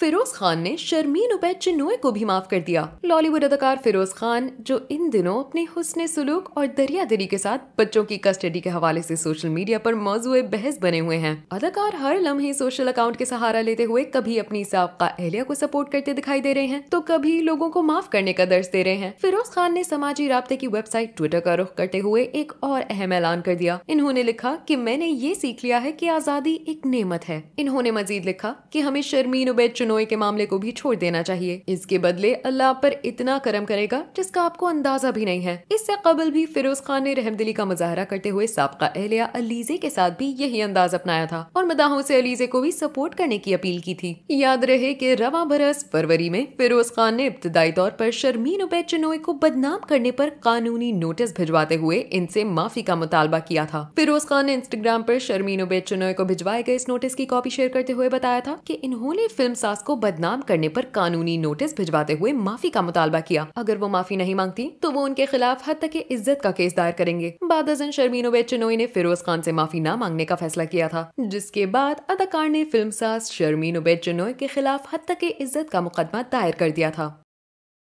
फिरोज खान ने शर्मीन उबैद चिन्नुए को भी माफ कर दिया लॉलीवुड अदाकार फिरोज खान जो इन दिनों अपने हुसन सलूक और दरिया दिली के साथ बच्चों की कस्टडी के हवाले से सोशल मीडिया पर मौजूद बहस बने हुए हैं अदाकार हर लम्हे सोशल अकाउंट के सहारा लेते हुए कभी अपनी सबका अहलिया को सपोर्ट करते दिखाई दे रहे हैं तो कभी लोगों को माफ करने का दर्ज दे रहे हैं फिरोज खान ने समाजी रबते की वेबसाइट ट्विटर का रुख करते हुए एक और अहम ऐलान कर दिया इन्होंने लिखा की मैंने ये सीख लिया है की आजादी एक नियमत है इन्होंने मजीद लिखा की हमें शर्मीन उबैद शनोई के मामले को भी छोड़ देना चाहिए इसके बदले अल्लाह पर इतना करम करेगा जिसका आपको अंदाजा भी नहीं है इससे कबल भी फिरोज खान ने रहमदिली का मुजाहरा करते हुए सबका अहलिया अलीजे के साथ भी यही अंदाज अपनाया था और मदाहों से अलीजे को भी सपोर्ट करने की अपील की थी याद रहे कि रवा बरस फरवरी में फिरोज खान ने इब्तदाई तौर पर शर्मीन उबैद चनोई को बदनाम करने पर कानूनी नोटिस भिजवाते हुए इनसे माफी का मुतालबा किया था फिरोज खान ने इंस्टाग्राम पर शर्मीन उबैद चनोई को भिजवाए गए इस नोटिस की कॉपी शेयर करते हुए बताया था की इन्होंने फिल्म दास को बदनाम करने पर कानूनी नोटिस भिजवाते हुए माफी का मुतालबा किया अगर वो माफी नहीं मांगती तो वो उनके खिलाफ हद तक इज्जत का केस दायर करेंगे बाद शर्मीनो चिनोई ने फिरोज खान से माफी न मांगने का फैसला किया था जिसके बाद अदाकार ने फिल्म साज शर्मीनो चिनोई के खिलाफ हद तक इज्जत का मुकदमा दायर कर दिया था